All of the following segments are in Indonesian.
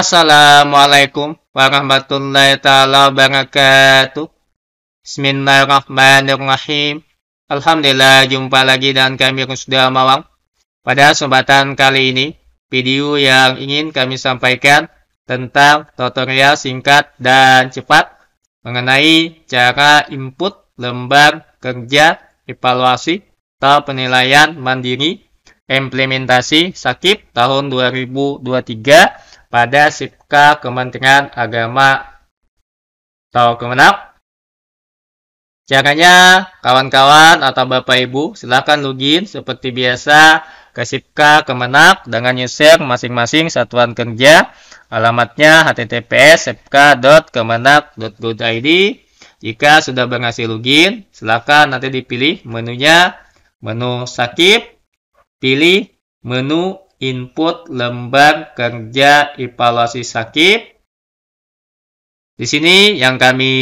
Assalamualaikum warahmatullahi taala wabarakatuh. Bismillahirrahmanirrahim. Alhamdulillah jumpa lagi dengan kami sudah Mawang. Pada kesempatan kali ini, video yang ingin kami sampaikan tentang tutorial singkat dan cepat mengenai cara input lembar kerja evaluasi atau penilaian mandiri implementasi SAKIP tahun 2023 pada SIPKA Kementerian Agama atau Kemenak. Caranya, kawan-kawan atau Bapak Ibu silakan login seperti biasa ke SIPKA Kemenak dengan user masing-masing satuan kerja. Alamatnya https sipka.kemenak.go.id. Jika sudah berhasil login, silakan nanti dipilih menunya menu sakit, pilih menu input lembar kerja evaluasi sakit. Di sini yang kami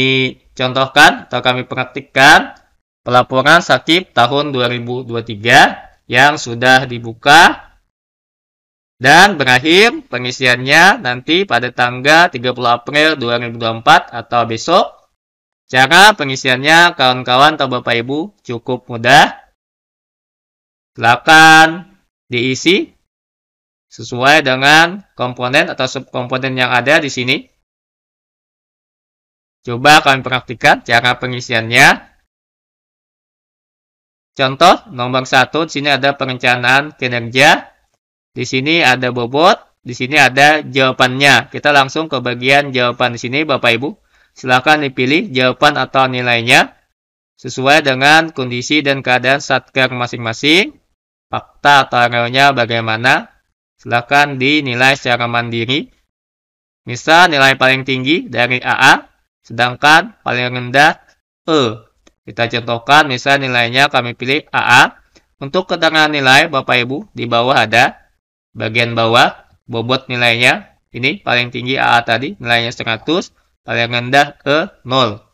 contohkan atau kami praktikkan pelaporan sakit tahun 2023 yang sudah dibuka dan berakhir pengisiannya nanti pada tanggal 30 April 2024 atau besok. Cara pengisiannya kawan-kawan atau Bapak Ibu cukup mudah. Silakan diisi sesuai dengan komponen atau subkomponen yang ada di sini. Coba kalian praktikkan cara pengisiannya. Contoh nomor satu di sini ada perencanaan kinerja, di sini ada bobot, di sini ada jawabannya. Kita langsung ke bagian jawaban di sini, Bapak Ibu. Silahkan dipilih jawaban atau nilainya sesuai dengan kondisi dan keadaan satker masing-masing, fakta atau realnya bagaimana, silahkan dinilai secara mandiri. Misal nilai paling tinggi dari AA, sedangkan paling rendah E. Kita contohkan misal nilainya kami pilih AA. Untuk keterangan nilai Bapak Ibu di bawah ada bagian bawah bobot nilainya. Ini paling tinggi AA tadi nilainya 100, paling rendah E 0.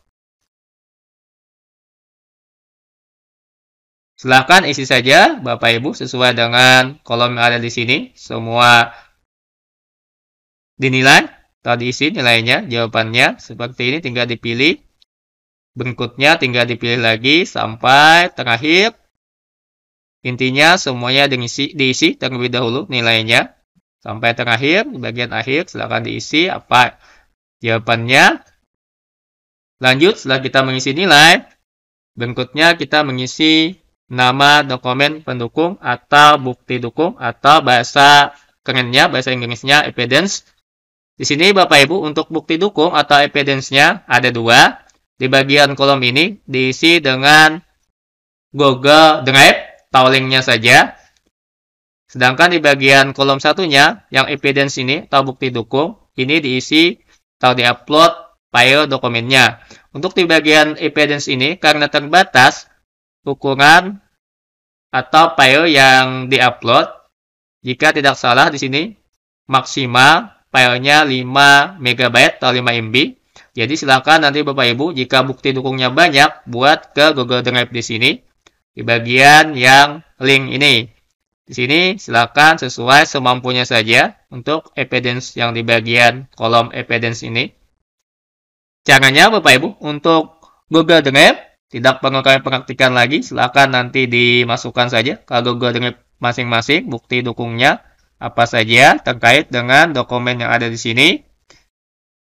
Silahkan isi saja Bapak Ibu sesuai dengan kolom yang ada di sini. Semua dinilai tadi isi nilainya, jawabannya seperti ini tinggal dipilih. Berikutnya tinggal dipilih lagi sampai terakhir. Intinya semuanya diisi, diisi terlebih dahulu nilainya. Sampai terakhir, di bagian akhir silahkan diisi apa jawabannya. Lanjut setelah kita mengisi nilai, berikutnya kita mengisi nama dokumen pendukung atau bukti dukung atau bahasa kerennya bahasa Inggrisnya evidence. Di sini Bapak Ibu untuk bukti dukung atau evidence-nya ada dua. Di bagian kolom ini diisi dengan Google Drive, link linknya saja. Sedangkan di bagian kolom satunya yang evidence ini atau bukti dukung ini diisi atau diupload file dokumennya. Untuk di bagian evidence ini karena terbatas ukuran atau file yang diupload. Jika tidak salah di sini maksimal filenya 5 MB atau 5 MB. Jadi silakan nanti Bapak Ibu jika bukti dukungnya banyak buat ke Google Drive di sini di bagian yang link ini. Di sini silakan sesuai semampunya saja untuk evidence yang di bagian kolom evidence ini. Caranya Bapak Ibu untuk Google Drive tidak perlu kalian praktikan lagi, Silahkan nanti dimasukkan saja kalau dengan masing-masing, bukti dukungnya apa saja terkait dengan dokumen yang ada di sini.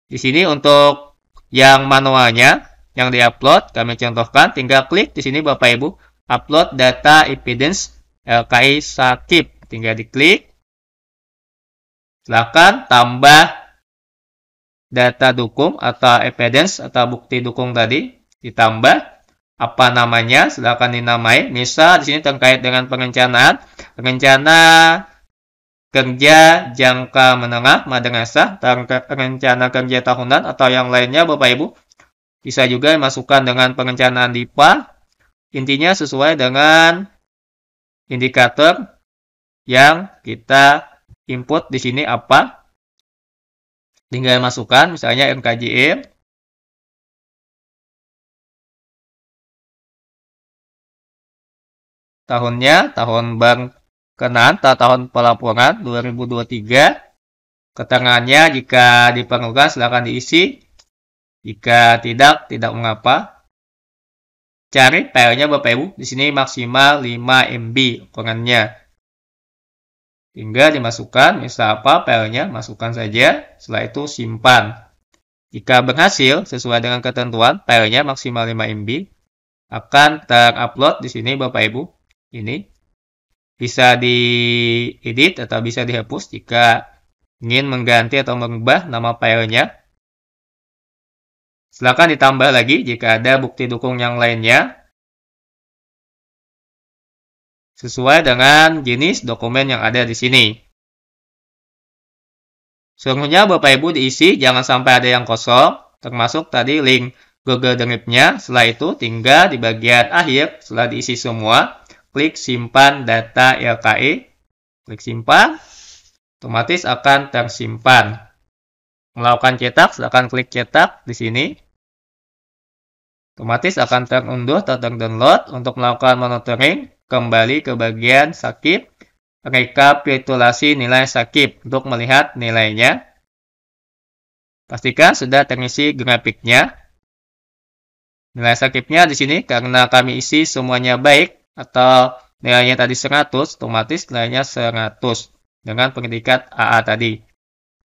Di sini untuk yang manualnya yang diupload kami contohkan tinggal klik di sini Bapak Ibu upload data evidence LKI eh, Sakip tinggal diklik Silahkan tambah data dukung atau evidence atau bukti dukung tadi ditambah apa namanya silahkan dinamai misal di sini terkait dengan perencanaan rencana kerja jangka menengah madrasah rencana kerja tahunan atau yang lainnya Bapak Ibu bisa juga masukkan dengan perencanaan DIPA intinya sesuai dengan indikator yang kita input di sini apa tinggal masukkan misalnya MKJM tahunnya tahun bank kenan atau tahun pelaporan 2023. Keterangannya jika diperlukan silakan diisi. Jika tidak, tidak mengapa. Cari PL-nya Bapak Ibu. Di sini maksimal 5 MB ukurannya. Hingga dimasukkan, misal apa PL-nya, masukkan saja. Setelah itu simpan. Jika berhasil, sesuai dengan ketentuan, PL-nya maksimal 5 MB akan terupload di sini Bapak Ibu ini bisa diedit atau bisa dihapus jika ingin mengganti atau mengubah nama filenya. Silakan ditambah lagi jika ada bukti dukung yang lainnya sesuai dengan jenis dokumen yang ada di sini. Selanjutnya Bapak Ibu diisi, jangan sampai ada yang kosong, termasuk tadi link Google Drive-nya. Setelah itu tinggal di bagian akhir, setelah diisi semua, klik simpan data LKE. Klik simpan, otomatis akan tersimpan. Melakukan cetak, silakan klik cetak di sini. Otomatis akan terunduh atau terdownload untuk melakukan monitoring. Kembali ke bagian sakit, rekapitulasi nilai sakit untuk melihat nilainya. Pastikan sudah terisi grafiknya. Nilai sakitnya di sini karena kami isi semuanya baik, atau nilainya tadi 100, otomatis nilainya 100 dengan predikat AA tadi.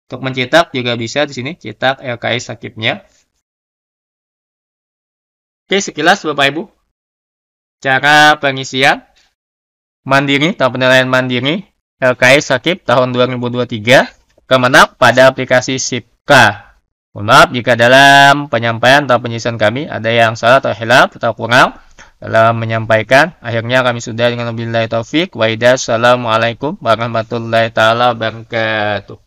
Untuk mencetak juga bisa di sini cetak LKI sakitnya. Oke, sekilas Bapak Ibu. Cara pengisian mandiri atau penilaian mandiri LKI sakit tahun 2023 kemenang pada aplikasi SIPKA. Mohon maaf jika dalam penyampaian atau penyisian kami ada yang salah atau hilang atau kurang dalam menyampaikan. Akhirnya kami sudah dengan Nabi taufik. Waidah. Assalamualaikum warahmatullahi taala wabarakatuh.